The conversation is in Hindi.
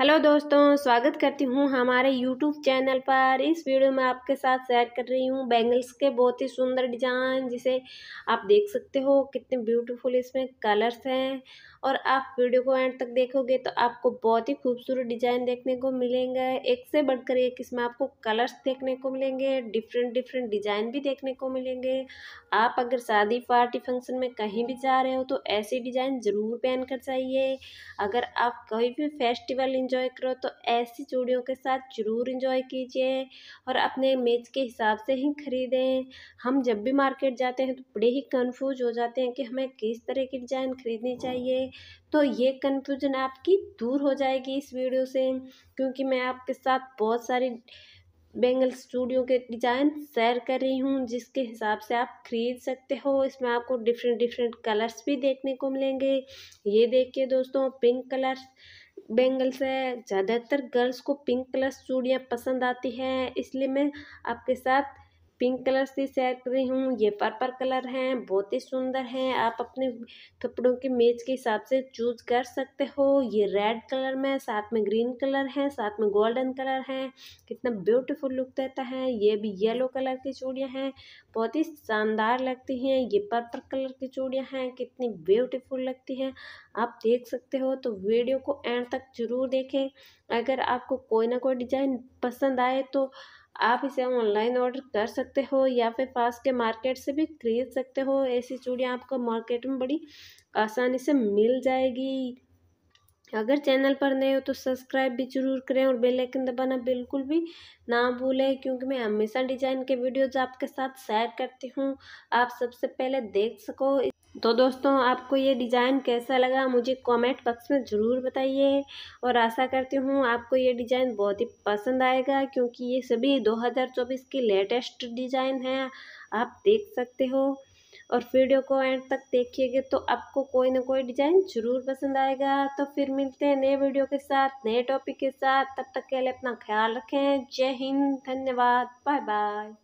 हेलो दोस्तों स्वागत करती हूँ हमारे यूट्यूब चैनल पर इस वीडियो में आपके साथ शेयर कर रही हूँ बैंगल्स के बहुत ही सुंदर डिजाइन जिसे आप देख सकते हो कितने ब्यूटीफुल इसमें कलर्स हैं और आप वीडियो को एंड तक देखोगे तो आपको बहुत ही खूबसूरत डिजाइन देखने को मिलेंगे एक से बढ़कर एक इसमें आपको कलर्स देखने को मिलेंगे डिफरेंट डिफरेंट डिजाइन भी देखने को मिलेंगे आप अगर शादी पार्टी फंक्शन में कहीं भी जा रहे हो तो ऐसे डिजाइन ज़रूर पहन कर जाइए अगर आप कोई भी फेस्टिवल इन्जॉय करो तो ऐसी चूड़ियों के साथ ज़रूर इंजॉय कीजिए और अपने इमेज के हिसाब से ही ख़रीदें हम जब भी मार्केट जाते हैं तो बड़े ही कन्फ्यूज हो जाते हैं कि हमें किस तरह की डिज़ाइन ख़रीदनी चाहिए तो ये कन्फ्यूजन आपकी दूर हो जाएगी इस वीडियो से क्योंकि मैं आपके साथ बहुत सारी बेंगल स्टूडियो के डिज़ाइन शेयर कर रही हूँ जिसके हिसाब से आप खरीद सकते हो इसमें आपको डिफरेंट डिफरेंट कलर्स भी देखने को मिलेंगे ये देखिए दोस्तों पिंक कलर्स बेंगल्स है ज़्यादातर गर्ल्स को पिंक कलर चूड़ियाँ पसंद आती हैं इसलिए मैं आपके साथ पिंक कलर से शेयर कर रही हूँ ये पर्पल कलर हैं बहुत ही सुंदर हैं आप अपने कपड़ों के मेज के हिसाब से चूज कर सकते हो ये रेड कलर में साथ में ग्रीन कलर है साथ में गोल्डन कलर है कितना ब्यूटीफुल लुक देता है ये भी येलो कलर की चूड़ियाँ हैं बहुत ही शानदार लगती हैं ये पर्पल कलर की चूड़ियाँ हैं कितनी ब्यूटीफुल लगती हैं आप देख सकते हो तो वीडियो को एंड तक ज़रूर देखें अगर आपको कोई ना कोई डिज़ाइन पसंद आए तो आप इसे ऑनलाइन ऑर्डर कर सकते हो या फिर पास के मार्केट से भी खरीद सकते हो ऐसी चूड़ियाँ आपको मार्केट में बड़ी आसानी से मिल जाएगी अगर चैनल पर नए हो तो सब्सक्राइब भी जरूर करें और बेल आइकन दबाना बिल्कुल भी ना भूलें क्योंकि मैं हमेशा डिजाइन के वीडियोज आपके साथ शेयर करती हूँ आप सबसे पहले देख सको तो दोस्तों आपको ये डिज़ाइन कैसा लगा मुझे कमेंट बॉक्स में ज़रूर बताइए और आशा करती हूँ आपको ये डिज़ाइन बहुत ही पसंद आएगा क्योंकि ये सभी 2024 की लेटेस्ट डिज़ाइन है आप देख सकते हो और वीडियो को एंड तक देखिएगा तो आपको कोई ना कोई डिज़ाइन ज़रूर पसंद आएगा तो फिर मिलते हैं नए वीडियो के साथ नए टॉपिक के साथ तब तक के लिए अपना ख्याल रखें जय हिंद धन्यवाद बाय बाय